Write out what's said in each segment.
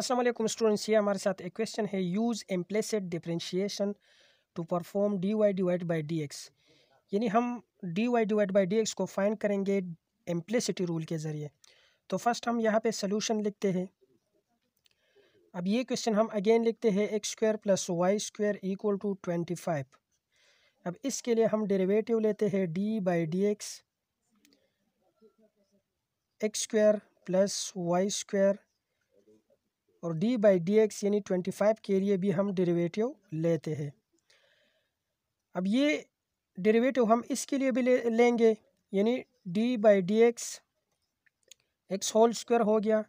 असल स्टूडेंट्स ये हमारे साथ एक क्वेश्चन है use implicit differentiation to perform d y divide by d x यानी हम d y divide by d x को फाइंड करेंगे एम्प्लेसिटी रूल के ज़रिए तो फर्स्ट हम यहाँ पे सोल्यूशन लिखते हैं अब ये क्वेश्चन हम अगेन लिखते हैं x square plus y square equal to twenty five अब इसके लिए हम डेरिवेटिव लेते हैं d by d x x square plus y square और डी बाई डी एक्स यानी ट्वेंटी फाइव के लिए भी हम डेरिवेटिव लेते हैं अब ये डेरिवेटिव हम इसके लिए भी ले लेंगे यानी d by d x x whole square हो गया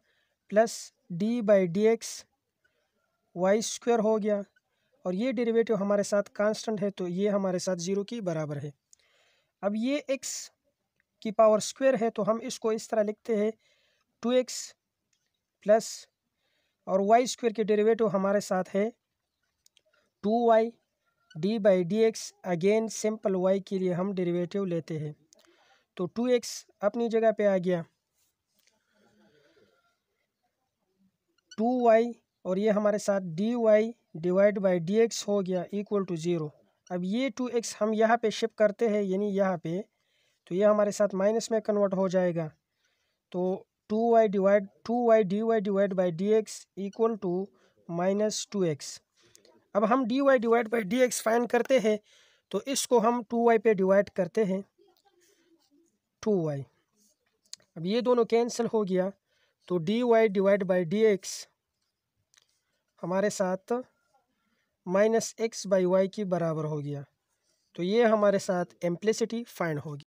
plus d by d x y square हो गया और ये डेरिवेटिव हमारे साथ कांस्टेंट है तो ये हमारे साथ ज़ीरो की बराबर है अब ये एक्स की पावर स्क्वायर है तो हम इसको इस तरह लिखते हैं टू एक्स प्लस और वाई स्क्वेयर के डेरिवेटिव हमारे साथ है two y d by d x again simple y के लिए हम डेरिवेटिव लेते हैं तो टू एक्स अपनी जगह पे आ गया टू वाई और ये हमारे साथ d y divide by d x हो गया इक्वल टू ज़ीरो अब ये टू एक्स हम यहाँ पे शिफ्ट करते हैं यानी यहाँ पे तो ये हमारे साथ माइनस में कन्वर्ट हो जाएगा तो two y divide two y d y divide by d x equal to minus two x अब हम d y divide by d x find करते हैं तो इसको हम टू वाई पे डिवाइड करते हैं टू वाई अब ये दोनों कैंसिल हो गया तो d y divide by d x हमारे साथ माइनस एक्स बाई वाई के बराबर हो गया तो ये हमारे साथ एम्प्लिसिटी फाइंड होगी